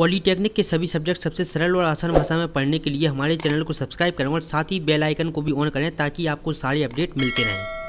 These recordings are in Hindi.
पॉलीटेक्निक के सभी सब्जेक्ट सबसे सरल और आसान भाषा में पढ़ने के लिए हमारे चैनल को सब्सक्राइब करें और साथ ही बेल आइकन को भी ऑन करें ताकि आपको सारी अपडेट मिलते रहें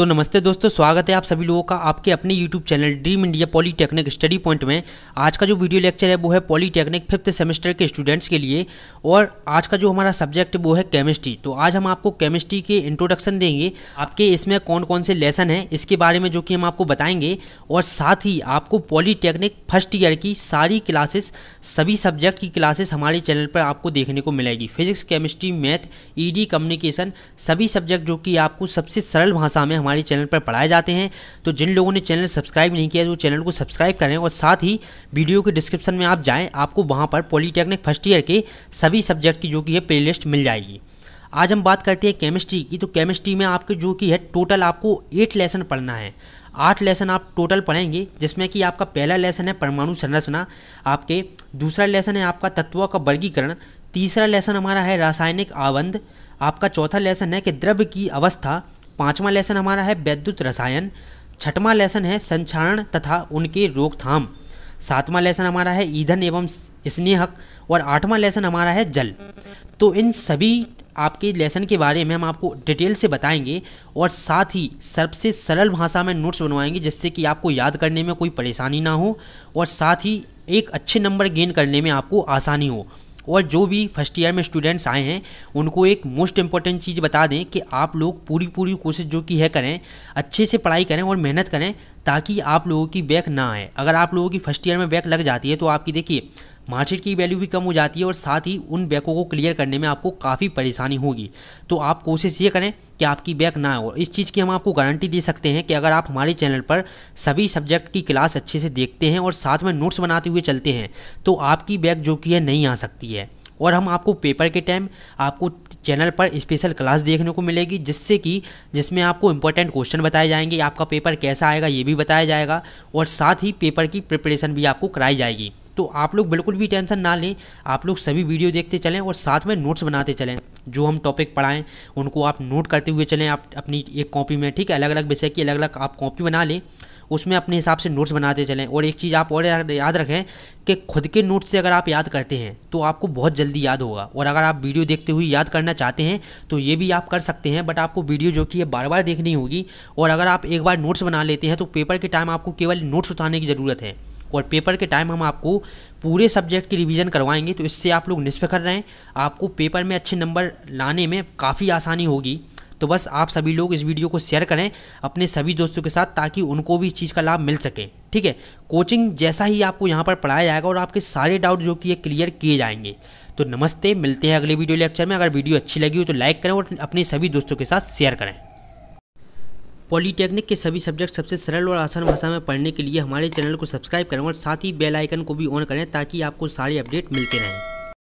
तो नमस्ते दोस्तों स्वागत है आप सभी लोगों का आपके अपने YouTube channel dream India polytechnic study point में आज का जो वीडियो लेक्चर है वो है पॉलीटेक्निक फिफ्थ सेमेस्टर के स्टूडेंट्स के लिए और आज का जो हमारा सब्जेक्ट है वो है केमिस्ट्री तो आज हम आपको केमिस्ट्री के इंट्रोडक्शन देंगे आपके इसमें कौन कौन से लेसन हैं इसके बारे में जो कि हम आपको बताएंगे और साथ ही आपको पॉलीटेक्निक फर्स्ट ईयर की सारी क्लासेस सभी सब्जेक्ट की क्लासेस हमारे चैनल पर आपको देखने को मिलेगी physics chemistry math ED communication सभी सब्जेक्ट जो कि आपको सबसे सरल भाषा में हमारे हमारे चैनल पर पढ़ाए जाते हैं तो जिन लोगों ने चैनल सब्सक्राइब नहीं किया है वो तो चैनल को सब्सक्राइब करें और साथ ही वीडियो के डिस्क्रिप्शन में आप जाएँ आपको वहाँ पर पॉलीटेक्निक फर्स्ट ईयर के सभी सब्जेक्ट की जो कि है प्ले मिल जाएगी आज हम बात करते हैं केमिस्ट्री की तो केमिस्ट्री में आपके जो कि है टोटल आपको एट लेसन पढ़ना है आठ लेसन आप टोटल पढ़ेंगे जिसमें कि आपका पहला लेसन है परमाणु संरचना आपके दूसरा लेसन है आपका तत्वों का वर्गीकरण तीसरा लेसन हमारा है रासायनिक आबंध आपका चौथा लेसन है कि द्रव्य की अवस्था पांचवा लेसन हमारा है वैद्युत रसायन छठवां लेसन है संक्षारण तथा उनके रोकथाम सातवां लेसन हमारा है ईंधन एवं स्नेहक और आठवां लेसन हमारा है जल तो इन सभी आपके लेसन के बारे में हम आपको डिटेल से बताएंगे और साथ ही सबसे सरल भाषा में नोट्स बनवाएंगे जिससे कि आपको याद करने में कोई परेशानी ना हो और साथ ही एक अच्छे नंबर गेन करने में आपको आसानी हो और जो भी फर्स्ट ईयर में स्टूडेंट्स आए हैं उनको एक मोस्ट इम्पॉर्टेंट चीज़ बता दें कि आप लोग पूरी पूरी कोशिश जो की है करें अच्छे से पढ़ाई करें और मेहनत करें ताकि आप लोगों की बैक ना आए अगर आप लोगों की फर्स्ट ईयर में बैक लग जाती है तो आपकी देखिए मार्केट की वैल्यू भी कम हो जाती है और साथ ही उन बैकों को क्लियर करने में आपको काफ़ी परेशानी होगी तो आप कोशिश ये करें कि आपकी बैक ना हो इस चीज़ की हम आपको गारंटी दे सकते हैं कि अगर आप हमारे चैनल पर सभी सब्जेक्ट की क्लास अच्छे से देखते हैं और साथ में नोट्स बनाते हुए चलते हैं तो आपकी बैक जो कि है नहीं आ सकती है और हम आपको पेपर के टाइम आपको चैनल पर स्पेशल क्लास देखने को मिलेगी जिससे कि जिसमें आपको इंपॉर्टेंट क्वेश्चन बताए जाएंगे आपका पेपर कैसा आएगा ये भी बताया जाएगा और साथ ही पेपर की प्रिपरेशन भी आपको कराई जाएगी तो आप लोग बिल्कुल भी टेंशन ना लें आप लोग सभी वीडियो देखते चलें और साथ में नोट्स बनाते चलें जो हम टॉपिक पढ़ाएं उनको आप नोट करते हुए चलें आप अपनी एक कॉपी में ठीक है अलग अलग विषय की अलग अलग आप कॉपी बना लें उसमें अपने हिसाब से नोट्स बनाते चलें और एक चीज़ आप और याद रखें कि खुद के नोट्स से अगर आप याद करते हैं तो आपको बहुत जल्दी याद होगा और अगर आप वीडियो देखते हुए याद करना चाहते हैं तो ये भी आप कर सकते हैं बट आपको वीडियो जो कि है बार बार देखनी होगी और अगर आप एक बार नोट्स बना लेते हैं तो पेपर के टाइम आपको केवल नोट्स उठाने की ज़रूरत है और पेपर के टाइम हम आपको पूरे सब्जेक्ट की रिवीजन करवाएंगे तो इससे आप लोग निष्फिक्र रहें आपको पेपर में अच्छे नंबर लाने में काफ़ी आसानी होगी तो बस आप सभी लोग इस वीडियो को शेयर करें अपने सभी दोस्तों के साथ ताकि उनको भी इस चीज़ का लाभ मिल सके ठीक है कोचिंग जैसा ही आपको यहाँ पर पढ़ाया जाएगा और आपके सारे डाउट जो कि ये क्लियर किए जाएंगे तो नमस्ते मिलते हैं अगले वीडियो लेक्चर में अगर वीडियो अच्छी लगी हो तो लाइक करें और अपने सभी दोस्तों के साथ शेयर करें पॉलीटेक्निक के सभी सब्जेक्ट सबसे सरल और आसान भाषा में पढ़ने के लिए हमारे चैनल को सब्सक्राइब करें और साथ ही बेल आइकन को भी ऑन करें ताकि आपको सारे अपडेट मिलते रहें